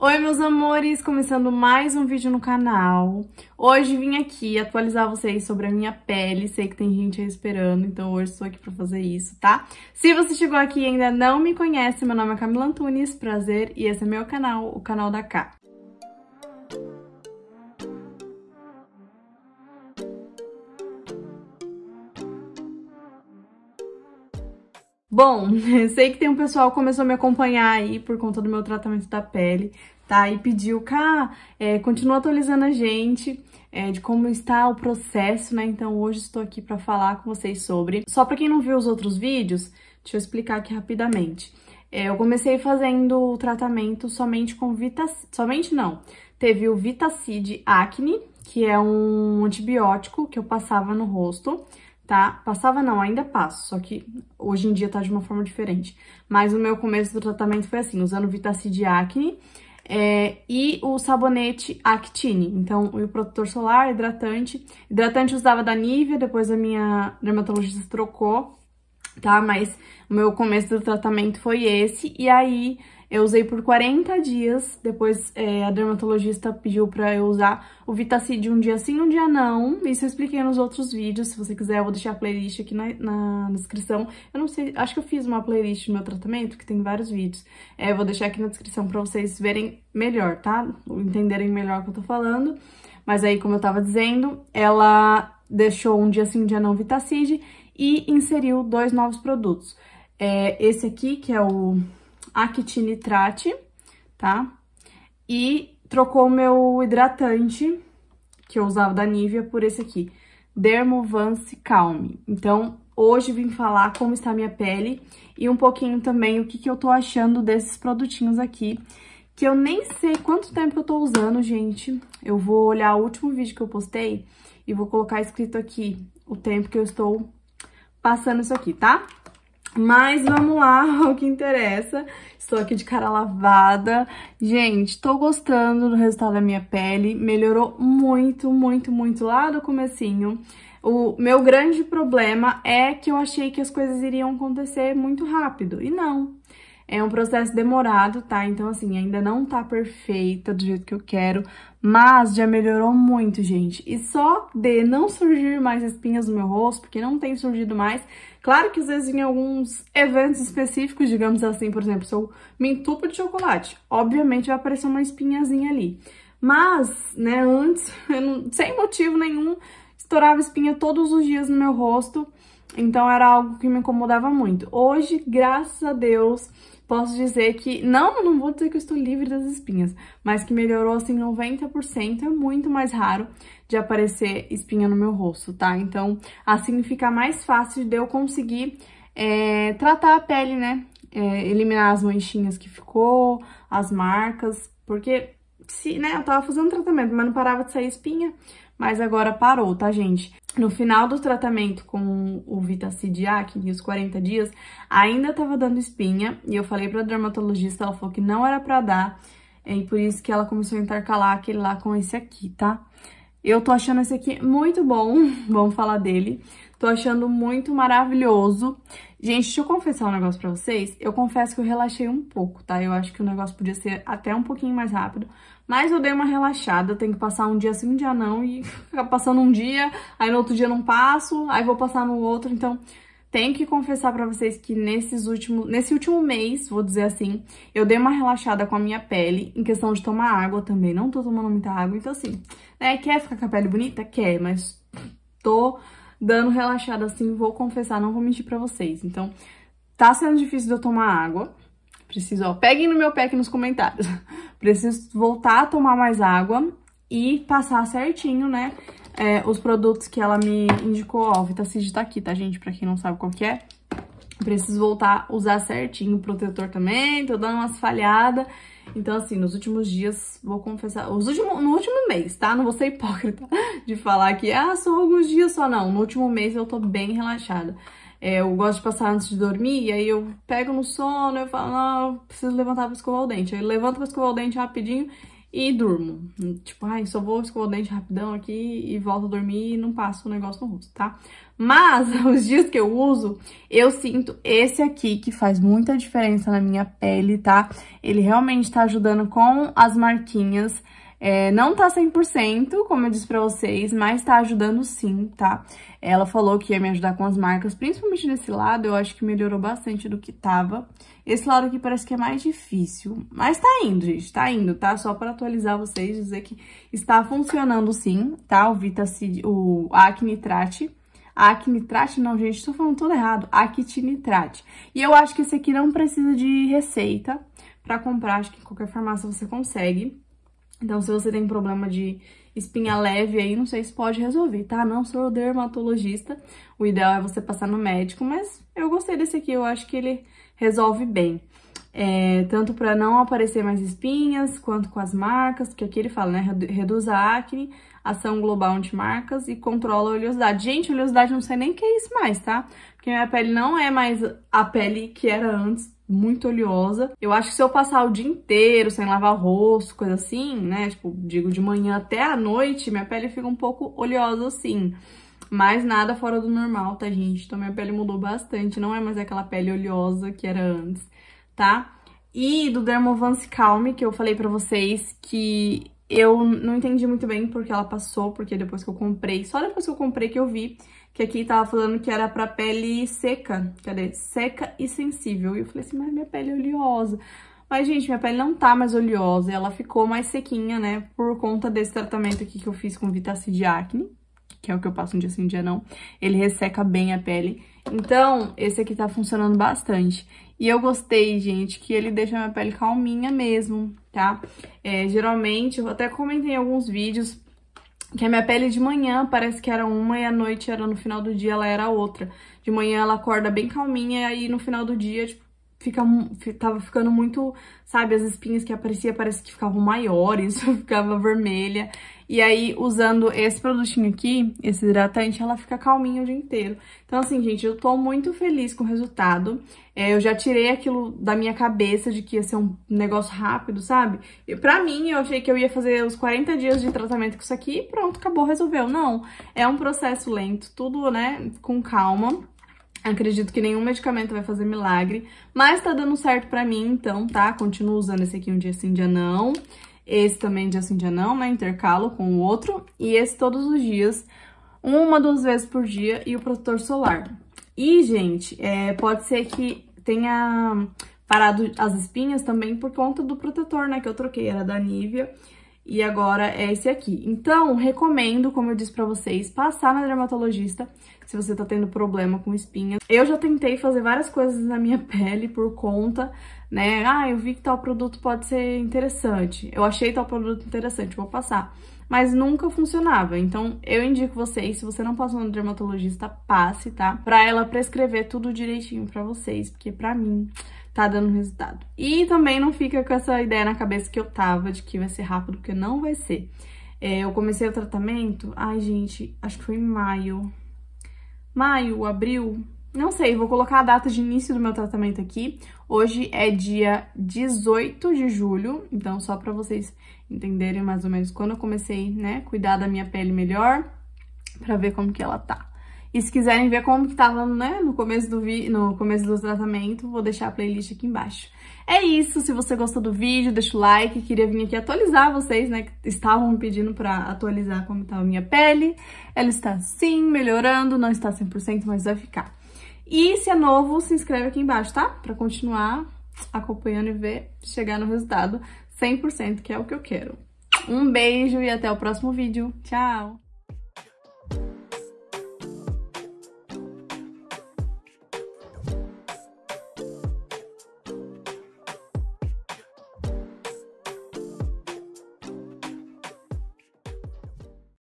Oi, meus amores! Começando mais um vídeo no canal. Hoje vim aqui atualizar vocês sobre a minha pele. Sei que tem gente aí esperando, então hoje estou aqui pra fazer isso, tá? Se você chegou aqui e ainda não me conhece, meu nome é Camila Antunes, prazer, e esse é meu canal, o canal da K. Bom, sei que tem um pessoal que começou a me acompanhar aí por conta do meu tratamento da pele, tá? E pediu, cá, é, continua atualizando a gente é, de como está o processo, né? Então hoje estou aqui para falar com vocês sobre. Só para quem não viu os outros vídeos, deixa eu explicar aqui rapidamente. É, eu comecei fazendo o tratamento somente com Vitacid, somente não. Teve o Vitacid Acne, que é um antibiótico que eu passava no rosto tá? Passava não, ainda passo, só que hoje em dia tá de uma forma diferente. Mas o meu começo do tratamento foi assim, usando Vitacid Acne é, e o sabonete Actine. Então, o protetor solar, hidratante. Hidratante usava da Nivea, depois a minha dermatologista trocou, tá? Mas o meu começo do tratamento foi esse, e aí... Eu usei por 40 dias, depois é, a dermatologista pediu pra eu usar o Vitacid um dia sim, um dia não. Isso eu expliquei nos outros vídeos, se você quiser eu vou deixar a playlist aqui na, na descrição. Eu não sei, acho que eu fiz uma playlist do meu tratamento, que tem vários vídeos. É, eu vou deixar aqui na descrição pra vocês verem melhor, tá? Entenderem melhor o que eu tô falando. Mas aí, como eu tava dizendo, ela deixou um dia sim, um dia não Vitacid e inseriu dois novos produtos. É, esse aqui, que é o actinitrate, tá? E trocou o meu hidratante, que eu usava da Nivea, por esse aqui, Dermovance Calm. Então, hoje vim falar como está a minha pele e um pouquinho também o que, que eu tô achando desses produtinhos aqui, que eu nem sei quanto tempo eu tô usando, gente. Eu vou olhar o último vídeo que eu postei e vou colocar escrito aqui o tempo que eu estou passando isso aqui, tá? Mas vamos lá ao que interessa. Estou aqui de cara lavada. Gente, tô gostando do resultado da minha pele. Melhorou muito, muito, muito lá do comecinho. O meu grande problema é que eu achei que as coisas iriam acontecer muito rápido. E não, é um processo demorado, tá? Então, assim, ainda não tá perfeita do jeito que eu quero, mas já melhorou muito, gente. E só de não surgir mais espinhas no meu rosto, porque não tem surgido mais. Claro que às vezes em alguns eventos específicos, digamos assim, por exemplo, se eu me entupo de chocolate, obviamente vai aparecer uma espinhazinha ali. Mas, né, antes, não, sem motivo nenhum, estourava espinha todos os dias no meu rosto. Então era algo que me incomodava muito. Hoje, graças a Deus, posso dizer que não, não vou dizer que eu estou livre das espinhas, mas que melhorou assim 90%, é muito mais raro de aparecer espinha no meu rosto, tá? Então, assim fica mais fácil de eu conseguir é, tratar a pele, né? É, eliminar as manchinhas que ficou, as marcas, porque se, né, eu tava fazendo tratamento, mas não parava de sair espinha mas agora parou, tá, gente? No final do tratamento com o Vitacid A, que os 40 dias, ainda tava dando espinha, e eu falei pra dermatologista, ela falou que não era pra dar, e por isso que ela começou a intercalar aquele lá com esse aqui, tá? Eu tô achando esse aqui muito bom, vamos falar dele. Tô achando muito maravilhoso. Gente, deixa eu confessar um negócio pra vocês. Eu confesso que eu relaxei um pouco, tá? Eu acho que o negócio podia ser até um pouquinho mais rápido, mas eu dei uma relaxada, tenho que passar um dia assim, um dia não, e ficar passando um dia, aí no outro dia não passo, aí vou passar no outro, então... Tenho que confessar para vocês que nesses últimos, nesse último mês, vou dizer assim, eu dei uma relaxada com a minha pele, em questão de tomar água também, não tô tomando muita água, então assim, né, quer ficar com a pele bonita? Quer, mas tô dando relaxada assim, vou confessar, não vou mentir pra vocês. Então, tá sendo difícil de eu tomar água, Preciso, ó, peguem no meu pé aqui nos comentários. Preciso voltar a tomar mais água e passar certinho, né, é, os produtos que ela me indicou. Ó, o Vitacid tá aqui, tá, gente? Pra quem não sabe qual que é. Preciso voltar a usar certinho o protetor também, tô dando umas falhadas. Então, assim, nos últimos dias, vou confessar, os no último mês, tá? Não vou ser hipócrita de falar que, ah, só alguns dias só, não. No último mês eu tô bem relaxada. É, eu gosto de passar antes de dormir, e aí eu pego no sono, eu falo, não, ah, eu preciso levantar pra escovar o dente. Aí eu levanto pra escovar o dente rapidinho e durmo. Tipo, ai, só vou escovar o dente rapidão aqui e volto a dormir e não passo o negócio no rosto, tá? Mas os dias que eu uso, eu sinto esse aqui que faz muita diferença na minha pele, tá? Ele realmente tá ajudando com as marquinhas. É, não tá 100%, como eu disse pra vocês, mas tá ajudando sim, tá? Ela falou que ia me ajudar com as marcas, principalmente nesse lado, eu acho que melhorou bastante do que tava. Esse lado aqui parece que é mais difícil, mas tá indo, gente, tá indo, tá? Só pra atualizar vocês, dizer que está funcionando sim, tá? O Vitacid, o Acne Trate. Acnitrate, não, gente, tô falando tudo errado, actinitrate. E eu acho que esse aqui não precisa de receita pra comprar, acho que em qualquer farmácia você consegue. Então, se você tem problema de espinha leve aí, não sei se pode resolver, tá? Não sou dermatologista, o ideal é você passar no médico, mas eu gostei desse aqui, eu acho que ele resolve bem. É, tanto para não aparecer mais espinhas, quanto com as marcas, porque aqui ele fala, né, reduz a acne, ação global anti-marcas e controla a oleosidade. Gente, oleosidade não sei nem o que é isso mais, tá? Porque minha pele não é mais a pele que era antes, muito oleosa. Eu acho que se eu passar o dia inteiro sem lavar o rosto, coisa assim, né? Tipo, digo de manhã até a noite, minha pele fica um pouco oleosa assim. Mas nada fora do normal, tá, gente? Então minha pele mudou bastante, não é mais aquela pele oleosa que era antes, tá? E do Dermovance Calm, que eu falei pra vocês que eu não entendi muito bem porque ela passou, porque depois que eu comprei, só depois que eu comprei que eu vi, que aqui tava falando que era pra pele seca, cadê? Seca e sensível. E eu falei assim, mas minha pele é oleosa. Mas, gente, minha pele não tá mais oleosa, ela ficou mais sequinha, né, por conta desse tratamento aqui que eu fiz com Vitacid Acne, que é o que eu passo um dia sim, um dia não. Ele resseca bem a pele. Então, esse aqui tá funcionando bastante. E eu gostei, gente, que ele deixa a minha pele calminha mesmo, tá? É, geralmente, eu até comentei em alguns vídeos, que a minha pele de manhã parece que era uma e à noite era no final do dia ela era outra. De manhã ela acorda bem calminha e aí no final do dia, tipo, fica, tava ficando muito, sabe, as espinhas que aparecia parece que ficavam maiores, ficava vermelha. E aí, usando esse produtinho aqui, esse hidratante, ela fica calminha o dia inteiro. Então, assim, gente, eu tô muito feliz com o resultado. É, eu já tirei aquilo da minha cabeça de que ia ser um negócio rápido, sabe? E pra mim, eu achei que eu ia fazer os 40 dias de tratamento com isso aqui e pronto, acabou, resolveu. Não, é um processo lento, tudo, né, com calma. Acredito que nenhum medicamento vai fazer milagre, mas tá dando certo pra mim, então, tá? Continuo usando esse aqui um dia sim, dia não. Esse também dia sim, dia não, né? Intercalo com o outro. E esse todos os dias, uma, duas vezes por dia e o protetor solar. E, gente, é, pode ser que tenha parado as espinhas também por conta do protetor, né? Que eu troquei, era da Nivea e agora é esse aqui. Então, recomendo, como eu disse pra vocês, passar na dermatologista se você tá tendo problema com espinhas. Eu já tentei fazer várias coisas na minha pele por conta, né? Ah, eu vi que tal produto pode ser interessante. Eu achei tal produto interessante, vou passar. Mas nunca funcionava. Então, eu indico vocês, se você não passou no dermatologista, passe, tá? Pra ela prescrever tudo direitinho pra vocês, porque pra mim tá dando resultado. E também não fica com essa ideia na cabeça que eu tava de que vai ser rápido, porque não vai ser. É, eu comecei o tratamento, ai gente, acho que foi em maio. Maio, abril, não sei, vou colocar a data de início do meu tratamento aqui. Hoje é dia 18 de julho, então só pra vocês entenderem mais ou menos quando eu comecei, né, cuidar da minha pele melhor, pra ver como que ela tá. E se quiserem ver como que tava né, no, começo do vi no começo do tratamento, vou deixar a playlist aqui embaixo. É isso, se você gostou do vídeo, deixa o like, queria vir aqui atualizar vocês, né, que estavam me pedindo pra atualizar como tá a minha pele. Ela está sim melhorando, não está 100%, mas vai ficar. E se é novo, se inscreve aqui embaixo, tá? Pra continuar acompanhando e ver chegar no resultado 100%, que é o que eu quero. Um beijo e até o próximo vídeo. Tchau!